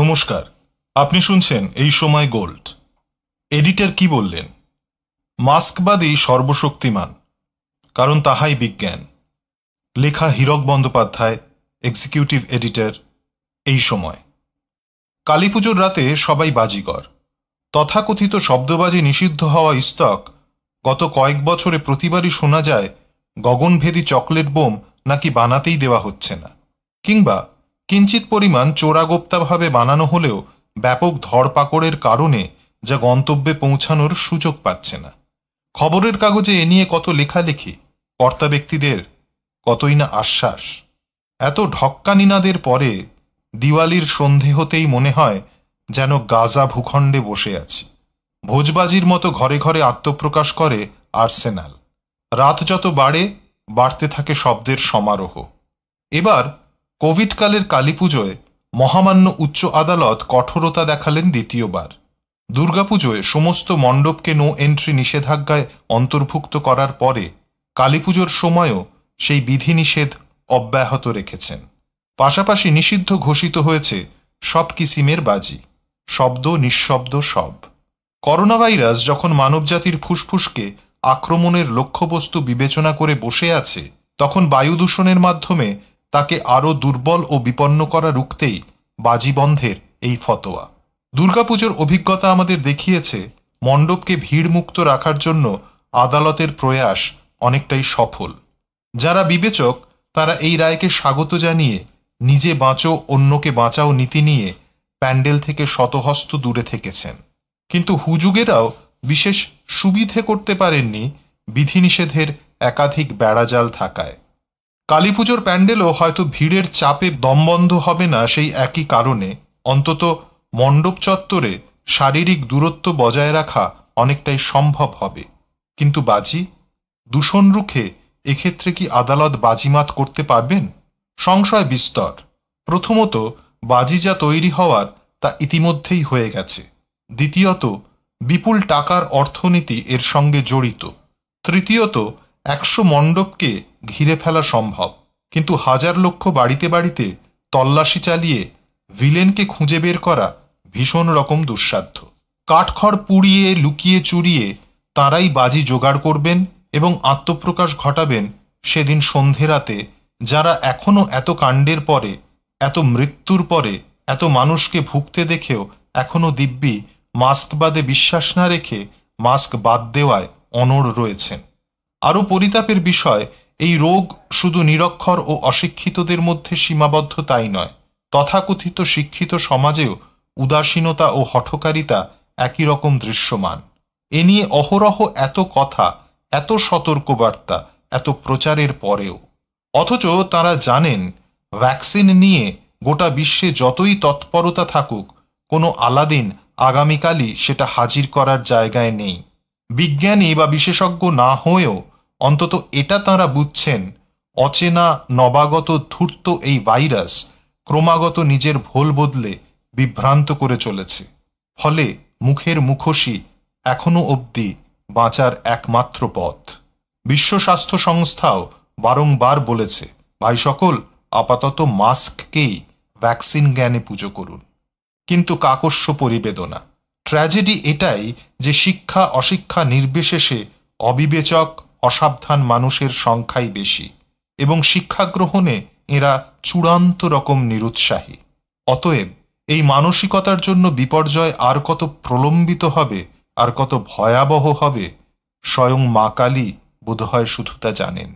নমস্কার আপনি শুনছেন এই সময় গোল্ড এডিটর কি বললেন মাস্কবাদী সর্বশক্তিমান কারণ তাহাই বিজ্ঞান লেখা হীরক বন্দ্যোপাধ্যায় এক্সিকিউটিভ এডিটর এই সময় কালী পুজোর রাতে সবাই বাজিকর তথাকথিত শব্দবাজি নিষিদ্ধ হওয়া ইস্তক গত কয়েক বছরে প্রতিবারই শোনা যায় গগনভেদী চকলেট বোম নাকি বানাতেই দেওয়া হচ্ছে না কিংবা কিঞ্চিত পরিমাণ চোরাগোপ্তাভাবে বানানো হলেও ব্যাপক ধরপাকড়ের কারণে যা গন্তব্যে পৌঁছানোর সুযোগ পাচ্ছে না খবরের কাগজে এ নিয়ে কত লেখালেখি কর্তা ব্যক্তিদের কতই না আশ্বাস এত ঢক্কানিনাদের পরে দিওয়ালির সন্ধে হতেই মনে হয় যেন গাজা ভূখণ্ডে বসে আছি ভোজবাজির মতো ঘরে ঘরে আত্মপ্রকাশ করে আর্সেনাল রাত যত বাড়ে বাড়তে থাকে শব্দের সমারোহ এবার কোভিডকালের কালী পুজোয় মহামান্য উচ্চ আদালত কঠোরতা দেখালেন দ্বিতীয়বার দুর্গাপুজোয় সমস্ত মণ্ডপকে নো এন্ট্রি নিষেধাজ্ঞায় অন্তর্ভুক্ত করার পরে কালীপুজোর সময়ও সেই বিধিনিষেধ অব্যাহত রেখেছেন পাশাপাশি নিষিদ্ধ ঘোষিত হয়েছে সব কিসিমের বাজি শব্দ নিঃশব্দ সব করোনা ভাইরাস যখন মানবজাতির ফুসফুসকে আক্রমণের লক্ষ্যবস্তু বিবেচনা করে বসে আছে তখন বায়ু দূষণের মাধ্যমে তাকে আরও দুর্বল ও বিপন্ন করা রুখতেই বাজিবন্ধের বন্ধের এই ফতোয়া দুর্গাপুজোর অভিজ্ঞতা আমাদের দেখিয়েছে মণ্ডপকে ভিড়মুক্ত রাখার জন্য আদালতের প্রয়াস অনেকটাই সফল যারা বিবেচক তারা এই রায়কে স্বাগত জানিয়ে নিজে বাঁচো অন্যকে বাঁচাও নীতি নিয়ে প্যান্ডেল থেকে শতহস্ত দূরে থেকেছেন কিন্তু হুজুগেরাও বিশেষ সুবিধে করতে পারেননি বিধিনিষেধের একাধিক বেড়াজাল থাকায় কালী পুজোর প্যান্ডেলও হয়তো ভিড়ের চাপে দমবন্ধ হবে না সেই একই কারণে অন্তত মণ্ডপ চত্বরে শারীরিক দূরত্ব বজায় রাখা অনেকটাই সম্ভব হবে কিন্তু বাজি দূষণ রুখে এক্ষেত্রে কি আদালত বাজিমাত করতে পারবেন সংশয় বিস্তর প্রথমত বাজি যা তৈরি হওয়ার তা ইতিমধ্যেই হয়ে গেছে দ্বিতীয়ত বিপুল টাকার অর্থনীতি এর সঙ্গে জড়িত তৃতীয়ত একশো মণ্ডপকে ঘিরে ফেলা সম্ভব কিন্তু হাজার লক্ষ বাড়িতে বাড়িতে তল্লাশি চালিয়ে ভিলেনকে খুঁজে বের করা ভীষণ রকম দুঃসাধ্য কাঠখড় পুড়িয়ে লুকিয়ে চুরিয়ে তারাই বাজি জোগাড় করবেন এবং আত্মপ্রকাশ ঘটাবেন সেদিন সন্ধে রাতে যারা এখনও এত কাণ্ডের পরে এত মৃত্যুর পরে এত মানুষকে ভুগতে দেখেও এখনও দিব্যি মাস্ক বাদে বিশ্বাস না রেখে মাস্ক বাদ দেওয়ায় অনড় রয়েছেন আরও পরিতাপের বিষয় এই রোগ শুধু নিরক্ষর ও অশিক্ষিতদের মধ্যে সীমাবদ্ধ তাই নয় তথাকথিত শিক্ষিত সমাজেও উদাসীনতা ও হঠকারিতা একই রকম দৃশ্যমান এ নিয়ে অহরহ এত কথা এত সতর্কবার্তা এত প্রচারের পরেও অথচ তারা জানেন ভ্যাকসিন নিয়ে গোটা বিশ্বে যতই তৎপরতা থাকুক কোনো আলাদিন আগামীকালই সেটা হাজির করার জায়গায় নেই বিজ্ঞানী বা বিশেষজ্ঞ না হয়েও অন্তত এটা তারা বুঝছেন অচেনা নবাগত ধূর্ত এই ভাইরাস ক্রমাগত নিজের ভোল বদলে বিভ্রান্ত করে চলেছে ফলে মুখের মুখোশই এখনও অবধি বাঁচার একমাত্র পথ বিশ্ব স্বাস্থ্য সংস্থাও বারংবার বলেছে ভাই সকল আপাতত মাস্ককেই ভ্যাকসিন জ্ঞানে পুজো করুন কিন্তু কাকস্য পরিবেদনা ট্র্যাজেডি এটাই যে শিক্ষা অশিক্ষা নির্বিশেষে অবিবেচক অসাবধান মানুষের সংখ্যাই বেশি এবং শিক্ষা গ্রহণে এরা চূড়ান্ত রকম নিরুৎসাহী অতএব এই মানসিকতার জন্য বিপর্যয় আর কত প্রলম্বিত হবে আর কত ভয়াবহ হবে স্বয়ং মা কালী বোধহয় শুধু তা জানেন